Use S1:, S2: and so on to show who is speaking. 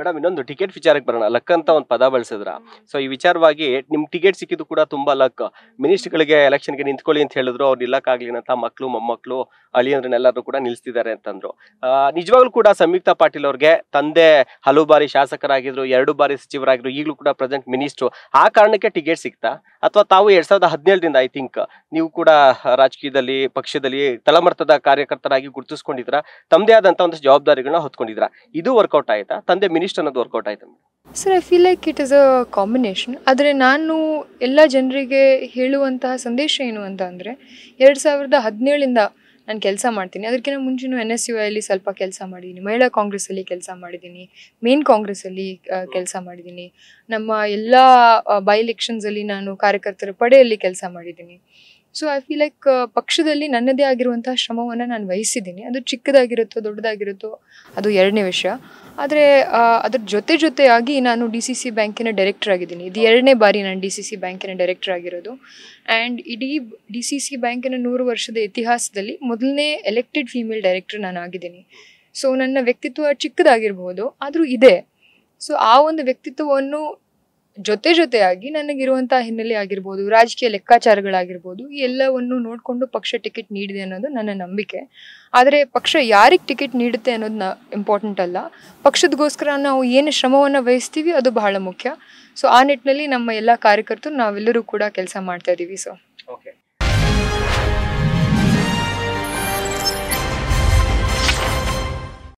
S1: madam ಇನ್ನೊಂದು ticket ವಿಚಾರಕ್ಕೆ ಬರೋಣ ಲಕ್ ಅಂತ ಒಂದು ಪದ ಬಳಸಿದ್ರ ಸೊ ಈ ವಿಚಾರವಾಗಿ ನಿಮ್ ಟಿಕೆಟ್ ಸಿಕ್ಕಿದ್ದು ಕೂಡ ತುಂಬಾ ಲಕ್ ಗಳಿಗೆ ಎಲೆಕ್ಷನ್ ಗೆ ನಿಂತ್ಕೊಳ್ಳಿ ಅಂತ ಹೇಳಿದ್ರು ಅವ್ರು ನಿಲ್ಲಕ್ಕಾಗ್ಲಿಲ್ಲ ಅಂತ ಮಕ್ಕಳು ಮೊಮ್ಮಕ್ಕಳು ಅಳಿಯಂದ್ರನ್ನೆಲ್ಲರೂ ಕೂಡ ನಿಲ್ಲಿಸ್ತಿದ್ದಾರೆ ಅಂತಂದ್ರು ನಿಜವಾಗ್ಲೂ ಕೂಡ ಸಂಯುಕ್ತ ಪಾಟೀಲ್ ಅವ್ರಿಗೆ ತಂದೆ ಹಲವು ಬಾರಿ ಶಾಸಕರಾಗಿದ್ರು ಎರಡು ಬಾರಿ ಸಚಿವರಾಗಿದ್ರು ಈಗಲೂ ಕೂಡ ಪ್ರೆಸೆಂಟ್ ಮಿನಿಸ್ಟ್ರು ಆ ಕಾರಣಕ್ಕೆ ಟಿಕೆಟ್ ಸಿಕ್ತಾ ಅಥವಾ ತಾವು ಎರಡ್ ಸಾವಿರದ ಹದಿನೇಳರಿಂದ ಐ ಥಿಂಕ್ ನೀವು ಕೂಡ ರಾಜಕೀಯದಲ್ಲಿ ಪಕ್ಷದಲ್ಲಿ ತಳಮರ್ತದ ಕಾರ್ಯಕರ್ತರಾಗಿ ಗುರುತಿಸ್ಕೊಂಡಿದ್ರ ತಮ್ಮದೇ ಆದಂತ ಒಂದು ಜವಾಬ್ದಾರಿಗಳನ್ನ ಹೊತ್ಕೊಂಡಿದ್ರ ಇದು ವರ್ಕೌಟ್ ಆಯ್ತಾ ತಂದೆ ಮಿನಿಸ್ಟರ್ ಇಷ್ಟ ಅನ್ನೋದು ವರ್ಕೌಟ್ ಆಯ್ತು
S2: sir I feel like it is a combination ಆದರೆ ನಾನು ಎಲ್ಲ ಜನರಿಗೆ ಹೇಳುವಂತಹ ಸಂದೇಶ ಏನು ಅಂತ ಅಂದರೆ ಎರಡು ಸಾವಿರದ ಹದಿನೇಳಿಂದ ನಾನು ಕೆಲಸ ಮಾಡ್ತೀನಿ ಅದಕ್ಕಿಂತ ಮುಂಚೆನೂ ಎನ್ ಎಸ್ ಯು ಐಲಿ ಸ್ವಲ್ಪ ಕೆಲಸ ಮಾಡಿದ್ದೀನಿ ಮಹಿಳಾ ಕಾಂಗ್ರೆಸ್ಸಲ್ಲಿ ಕೆಲಸ ಮಾಡಿದ್ದೀನಿ ಮೇನ್ ಕಾಂಗ್ರೆಸ್ಸಲ್ಲಿ ಕೆಲಸ ಮಾಡಿದ್ದೀನಿ ನಮ್ಮ ಎಲ್ಲ ಬೈ ಎಲೆಕ್ಷನ್ಸಲ್ಲಿ ನಾನು ಕಾರ್ಯಕರ್ತರ ಪಡೆಯಲ್ಲಿ ಕೆಲಸ ಮಾಡಿದ್ದೀನಿ ಸೊ ಐ ಫೀಲ್ ಲೈಕ್ ಪಕ್ಷದಲ್ಲಿ ನನ್ನದೇ ಆಗಿರುವಂತಹ ಶ್ರಮವನ್ನು ನಾನು ವಹಿಸಿದ್ದೀನಿ ಅದು ಚಿಕ್ಕದಾಗಿರುತ್ತೋ ದೊಡ್ಡದಾಗಿರುತ್ತೋ ಅದು ಎರಡನೇ ವಿಷಯ ಆದರೆ ಅದ್ರ ಜೊತೆ ಜೊತೆಯಾಗಿ ನಾನು ಡಿ ಸಿ ಸಿ ಬ್ಯಾಂಕಿನ ಡೈರೆಕ್ಟರ್ ಆಗಿದ್ದೀನಿ ಇದು ಎರಡನೇ ಬಾರಿ ನಾನು ಡಿ ಸಿ ಸಿ ಬ್ಯಾಂಕಿನ ಡೈರೆಕ್ಟರ್ ಆಗಿರೋದು ಆ್ಯಂಡ್ ಇಡೀ ಡಿ ಸಿ ಸಿ ಬ್ಯಾಂಕಿನ ನೂರು ವರ್ಷದ ಇತಿಹಾಸದಲ್ಲಿ ಮೊದಲನೇ ಎಲೆಕ್ಟೆಡ್ ಫೀಮೇಲ್ ಡೈರೆಕ್ಟರ್ ನಾನು ಆಗಿದ್ದೀನಿ ಸೊ ನನ್ನ ವ್ಯಕ್ತಿತ್ವ ಚಿಕ್ಕದಾಗಿರ್ಬೋದು ಆದರೂ ಇದೆ ಸೊ ಆ ಒಂದು ವ್ಯಕ್ತಿತ್ವವನ್ನು ಜೊತೆ ಜೊತೆಯಾಗಿ ನನಗಿರುವಂತಹ ಹಿನ್ನೆಲೆ ಆಗಿರ್ಬೋದು ರಾಜಕೀಯ ಲೆಕ್ಕಾಚಾರಗಳಾಗಿರ್ಬೋದು ಈ ಎಲ್ಲವನ್ನು ನೋಡಿಕೊಂಡು ಪಕ್ಷ ಟಿಕೆಟ್ ನೀಡಿದೆ ಅನ್ನೋದು ನನ್ನ ನಂಬಿಕೆ ಆದರೆ ಪಕ್ಷ ಯಾರಿಗೆ ಟಿಕೆಟ್ ನೀಡುತ್ತೆ ಅನ್ನೋದನ್ನ ಇಂಪಾರ್ಟೆಂಟ್ ಅಲ್ಲ ಪಕ್ಷದಗೋಸ್ಕರ ನಾವು ಏನು ಶ್ರಮವನ್ನು ವಹಿಸ್ತೀವಿ ಅದು ಬಹಳ ಮುಖ್ಯ ಸೊ ಆ ನಿಟ್ಟಿನಲ್ಲಿ ನಮ್ಮ ಎಲ್ಲ ಕಾರ್ಯಕರ್ತರು ನಾವೆಲ್ಲರೂ ಕೂಡ ಕೆಲಸ ಮಾಡ್ತಾ ಇದ್ದೀವಿ ಸೊ